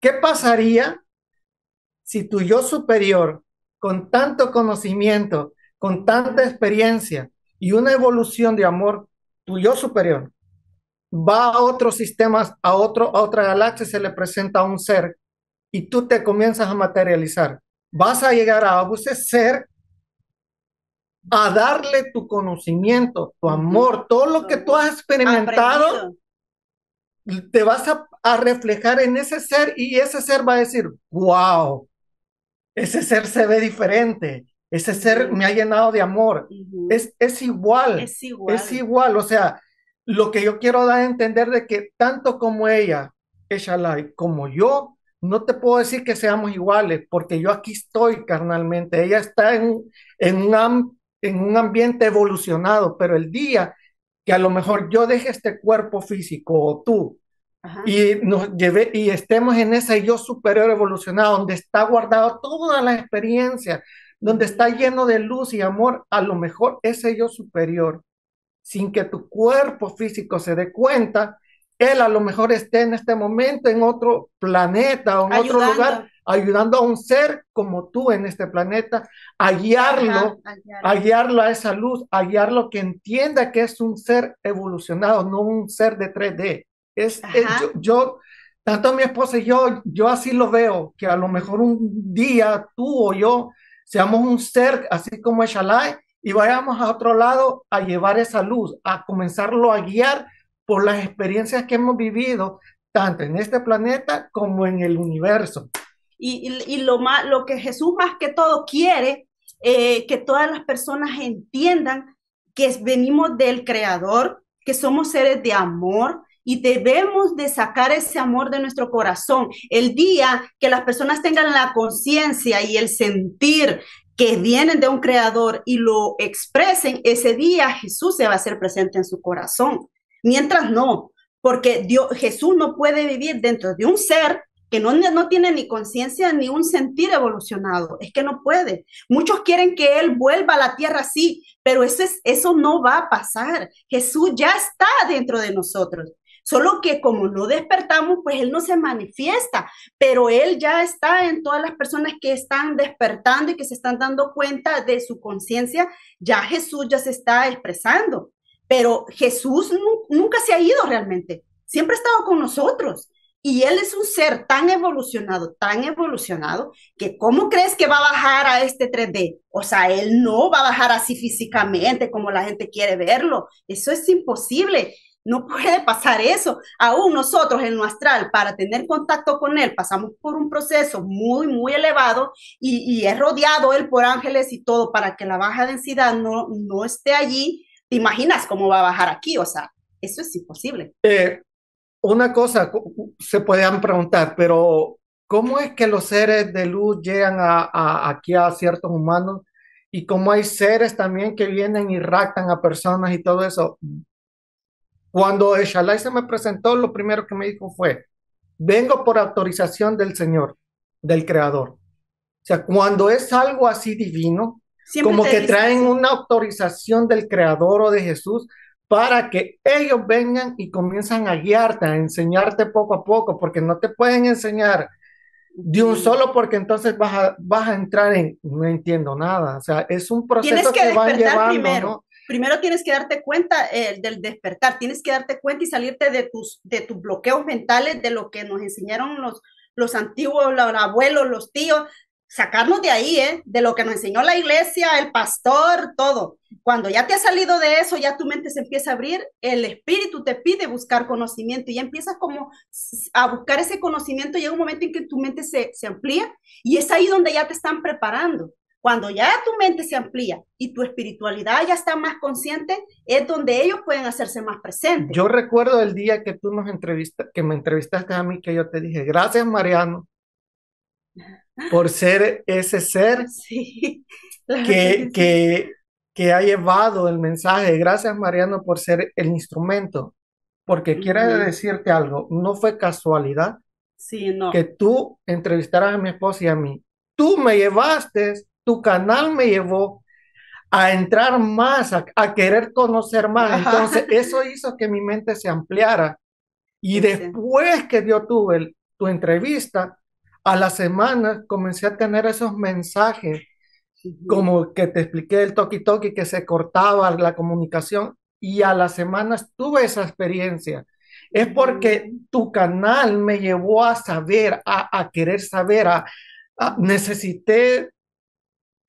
¿Qué pasaría si tu yo superior, con tanto conocimiento, con tanta experiencia y una evolución de amor, tuyo superior va a otros sistemas, a, otro, a otra galaxia, se le presenta un ser y tú te comienzas a materializar. Vas a llegar a ese ser a darle tu conocimiento, tu amor, todo lo que tú has experimentado, te vas a, a, reflejar en ese ser y ese ser va a decir, wow, ese ser se ve diferente, ese ser me ha llenado de amor. es, es, igual, es igual. O sea, lo que yo quiero dar a entender de que tanto como ella, Eshalai, como yo, no te puedo decir que seamos iguales, porque yo aquí estoy carnalmente. Ella está en, en, un, en un ambiente evolucionado, pero el día que a lo mejor yo deje este cuerpo físico o tú, y nos lleve y estemos en ese yo superior evolucionado donde está guardado toda la experiencia donde está lleno de luz y amor, a lo mejor es yo superior, sin que tu cuerpo físico se dé cuenta, él a lo mejor esté en este momento en otro planeta o en otro lugar, ayudando a un ser como tú en este planeta, a guiarlo, a guiarlo, a esa luz, a guiarlo que entienda que es un ser evolucionado, no un ser de 3D. Es, yo, tanto mi esposa y yo, yo así lo veo, que a lo mejor un día tú o yo Seamos un ser así como Eshalay y vayamos a otro lado a llevar esa luz, a comenzarlo a guiar por las experiencias que hemos vivido, tanto en este planeta como en el universo. Y, lo, más, lo que Jesús más que todo quiere, eh, que todas las personas entiendan que venimos del Creador, que somos seres de amor, y debemos de sacar ese amor de nuestro corazón. El día que las personas tengan la conciencia y el sentir que vienen de un creador y lo expresen, ese día Jesús se va a hacer presente en su corazón. Mientras no, porque Dios, Jesús no puede vivir dentro de un ser que no, no tiene ni conciencia ni un sentir evolucionado. Es que no puede. Muchos quieren que Él vuelva a la tierra así, pero eso, eso no va a pasar. Jesús ya está dentro de nosotros. Solo que como no despertamos, pues Él no se manifiesta, pero Él ya está en todas las personas que están despertando y que se están dando cuenta de su conciencia, ya Jesús ya se está expresando, pero Jesús nunca se ha ido realmente, siempre ha estado con nosotros. Y él es un ser tan evolucionado, tan evolucionado, que ¿cómo crees que va a bajar a este 3D? O sea, él no va a bajar así físicamente como la gente quiere verlo. Eso es imposible. No puede pasar eso. Aún nosotros en lo astral, para tener contacto con Él, pasamos por un proceso muy, muy elevado y, y es rodeado Él por ángeles y todo para que la baja densidad no, no esté allí. ¿Te imaginas cómo va a bajar aquí? O sea, eso es imposible. Eh, una cosa se pueden preguntar, pero ¿cómo es que los seres de luz llegan a, aquí a ciertos humanos? Y cómo hay seres también que vienen y raptan a personas y todo eso cuando Eshalai se me presentó, lo primero que me dijo fue, vengo por autorización del Señor, del Creador. O sea, cuando es algo así divino, como que traen una autorización del Creador o de Jesús para que ellos vengan y comienzan a guiarte, a enseñarte poco a poco, porque no te pueden enseñar de un solo porque entonces vas a, vas a entrar en no entiendo nada. O sea, es un proceso que, va van llevando. Primero. ¿no? primero tienes que darte cuenta eh, del despertar, tienes que darte cuenta y salirte de tus, de tus bloqueos mentales, de lo que nos enseñaron los, los antiguos, los abuelos, los tíos, sacarnos de ahí, eh, de lo que nos enseñó la iglesia, el pastor, todo. Cuando ya te has salido de eso, ya tu mente se empieza a abrir, el espíritu te pide buscar conocimiento y ya empiezas como a buscar ese conocimiento, llega un momento en que tu mente se, se amplía y es ahí donde ya te están preparando. Cuando ya tu mente se amplía y tu espiritualidad ya está más consciente, es donde ellos pueden hacerse más presentes. Yo recuerdo el día que tú nos entrevistas que me entrevistaste a mí, que yo te dije, gracias Mariano, por ser ese ser *laughs* que, que, que, ha llevado el mensaje. Gracias Mariano por ser el instrumento, porque quiero decirte algo, no fue casualidad que tú entrevistaras a mi esposa y a mí. Tú me llevaste tu canal me llevó a entrar más, a, querer conocer más. Entonces, eso hizo que mi mente se ampliara. Y después que yo tuve tu entrevista, a la semana comencé a tener esos mensajes, como que te expliqué el toki toki, que se cortaba la comunicación, y a las semanas tuve esa experiencia. Es porque tu canal me llevó a saber, a, querer saber, a, a necesité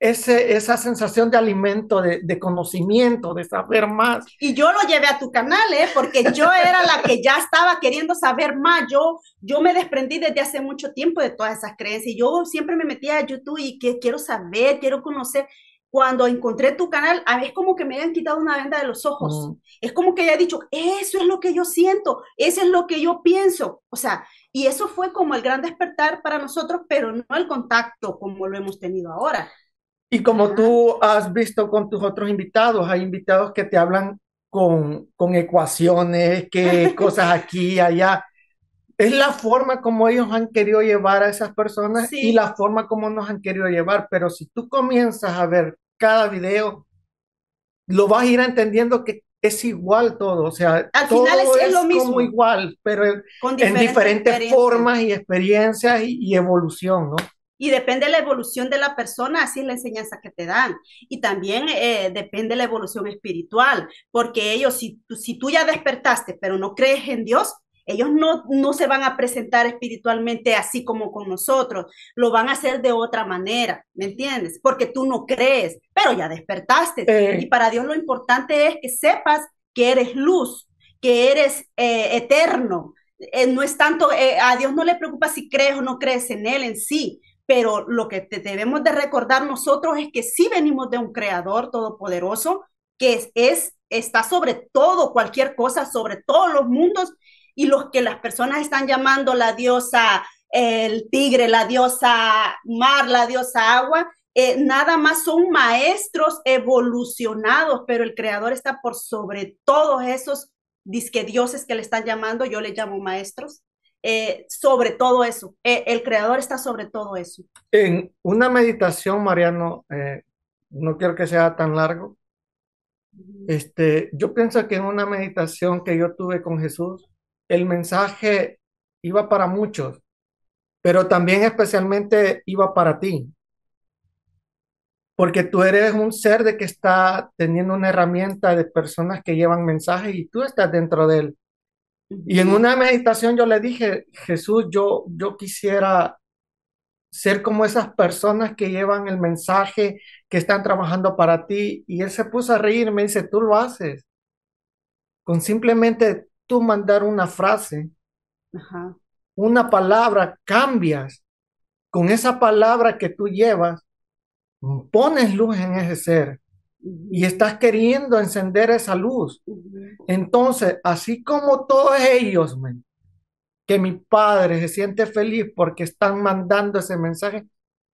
esa sensación de alimento, de, conocimiento, de saber más. Y yo lo llevé a tu canal, ¿eh? porque yo era la que ya estaba queriendo saber más. Yo, yo me desprendí desde hace mucho tiempo de todas esas creencias. Yo siempre me metía a YouTube y que quiero saber, quiero conocer. Cuando encontré tu canal, ah, es como que me habían quitado una venda de los ojos. Mm. Es como que ya he dicho, eso es lo que yo siento, eso es lo que yo pienso. O sea, y eso fue como el gran despertar para nosotros, pero no el contacto como lo hemos tenido ahora. Y como tú has visto con tus otros invitados, hay invitados que te hablan con, con ecuaciones, que *laughs* cosas aquí, allá. Es la forma como ellos han querido llevar a esas personas y la forma como nos han querido llevar. Pero si tú comienzas a ver cada video, lo vas a ir entendiendo que es igual todo. O sea, todo final es, lo mismo. Como igual, pero en diferentes formas y experiencias y evolución, ¿no? Y depende de la evolución de la persona, así es la enseñanza que te dan. Y también eh, depende de la evolución espiritual, porque ellos, si, si tú ya despertaste, pero no crees en Dios, ellos no, se van a presentar espiritualmente así como con nosotros, lo van a hacer de otra manera, ¿me entiendes? Porque tú no crees, pero ya despertaste. Y para Dios lo importante es que sepas que eres luz, que eres eh, eterno. Eh, no es tanto, a Dios no le preocupa si crees o no crees en Él en sí, pero lo que debemos de recordar nosotros es que sí venimos de un creador todopoderoso que es, está sobre todo cualquier cosa, sobre todos los mundos y los que las personas están llamando la diosa el tigre, la diosa mar, la diosa agua, eh, nada más son maestros evolucionados, pero el creador está por sobre todos esos disque dioses que le están llamando, yo le llamo maestros, eh, sobre todo eso. Eh, el creador está sobre todo eso. En una meditación, Mariano, eh, no quiero que sea tan largo. Este, yo pienso que en una meditación que yo tuve con Jesús, el mensaje iba para muchos, pero también especialmente iba para ti. Porque tú eres un ser de que está teniendo una herramienta de personas que llevan mensajes y tú estás dentro de él. Y en una meditación yo le dije, Jesús, yo, yo quisiera ser como esas personas que llevan el mensaje, que están trabajando para ti. Y él se puso a reír, me dice, tú lo haces. Con simplemente tú mandar una frase, una palabra, cambias. Con esa palabra que tú llevas, pones luz en ese ser y estás queriendo encender esa luz. Entonces, así como todos ellos, que mi padre se siente feliz porque están mandando ese mensaje,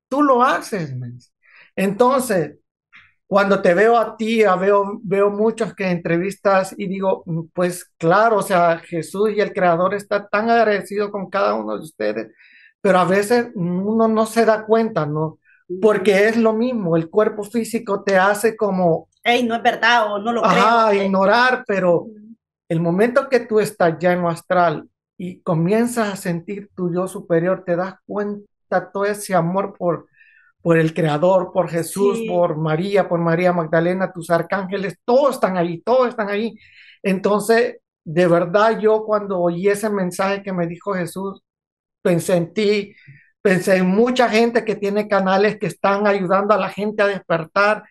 tú lo haces. Entonces, cuando te veo a ti, veo, veo muchos que entrevistas y digo, mm, pues claro, o sea, Jesús y el Creador está tan agradecido con cada uno de ustedes, pero a veces uno no se da cuenta, ¿no? porque es lo mismo, el cuerpo físico te hace como... Ey, no es verdad o no lo creo! ¡Ah, ignorar, pero el momento que tú estás ya en lo astral y comienzas a sentir tu yo superior, te das cuenta todo ese amor por, por el Creador, por Jesús, por María, por María Magdalena, tus arcángeles, todos están ahí, todos están ahí. Entonces, de verdad yo cuando oí ese mensaje que me dijo Jesús, pensé en ti, Pensé en mucha gente que tiene canales que están ayudando a la gente a despertar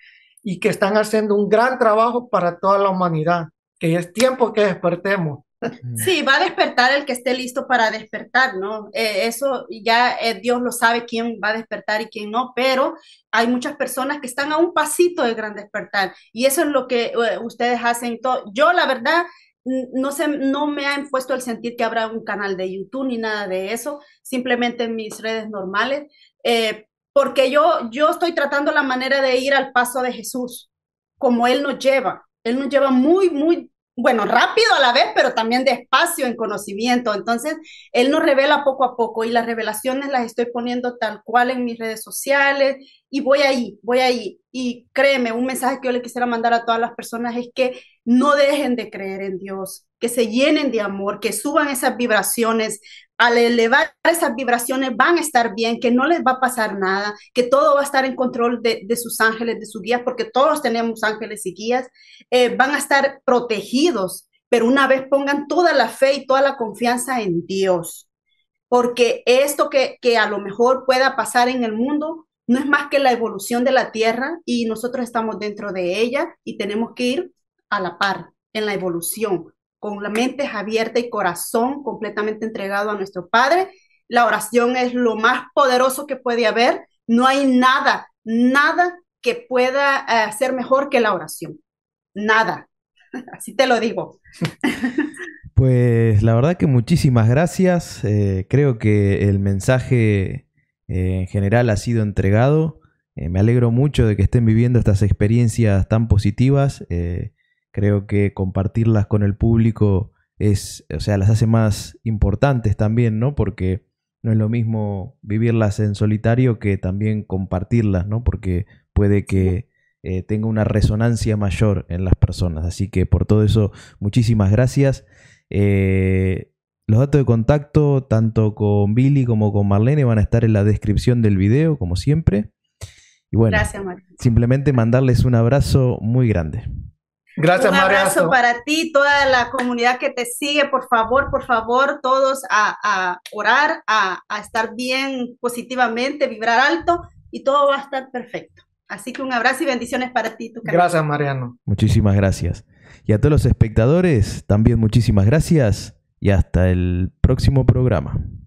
y que están haciendo un gran trabajo para toda la humanidad, que es tiempo que despertemos. Sí, va a despertar el que esté listo para despertar, ¿no? Eh, eso ya eh, Dios lo sabe quién va a despertar y quién no, pero hay muchas personas que están a un pasito de gran despertar y eso es lo que eh, ustedes hacen. Yo la verdad Mm, no, no me ha impuesto el sentir que habrá un canal de YouTube ni nada de eso, simplemente en mis redes normales, eh, porque yo, yo estoy tratando la manera de ir al paso de Jesús, como Él nos lleva. Él nos lleva muy, muy, bueno, rápido a la vez, pero también despacio en conocimiento. Entonces, Él nos revela poco a poco y las revelaciones las estoy poniendo tal cual en mis redes sociales y voy ahí, voy ahí. Y créeme, un mensaje que yo le quisiera mandar a todas las personas es que no dejen de creer en Dios, que se llenen de amor, que suban esas vibraciones. Al elevar esas vibraciones van a estar bien, que no les va a pasar nada, que todo va a estar en control de, sus ángeles, de sus guías, porque todos tenemos ángeles y guías. Eh, van a estar protegidos, pero una vez pongan toda la fe y toda la confianza en Dios, porque esto que, que a lo mejor pueda pasar en el mundo no es más que la evolución de la Tierra y nosotros estamos dentro de ella y tenemos que ir a la par en la evolución, con la mente abierta y corazón completamente entregado a nuestro Padre. La oración es lo más poderoso que puede haber. No hay nada, nada que pueda eh, ser mejor que la oración. Nada. *laughs* Así te lo digo. *laughs* Pues la verdad que muchísimas gracias. Eh, creo que el mensaje eh, en general ha sido entregado. me alegro mucho de que estén viviendo estas experiencias tan positivas. Creo que compartirlas con el público es, o sea, las hace más importantes también, ¿no? Porque no es lo mismo vivirlas en solitario que también compartirlas, ¿no? Porque puede que eh, tenga una resonancia mayor en las personas. Así que por todo eso, muchísimas gracias. Eh, los datos de contacto, tanto con Billy como con Marlene, van a estar en la descripción del video, como siempre. Y bueno, simplemente mandarles un abrazo muy grande. Gracias, Un abrazo para ti, toda la comunidad que te sigue. Por favor, por favor, todos a, orar, a, estar bien positivamente, vibrar alto y todo va a estar perfecto. Así que un abrazo y bendiciones para ti. Tu gracias, Mariano. Muchísimas gracias. Y a todos los espectadores, también muchísimas gracias y hasta el próximo programa.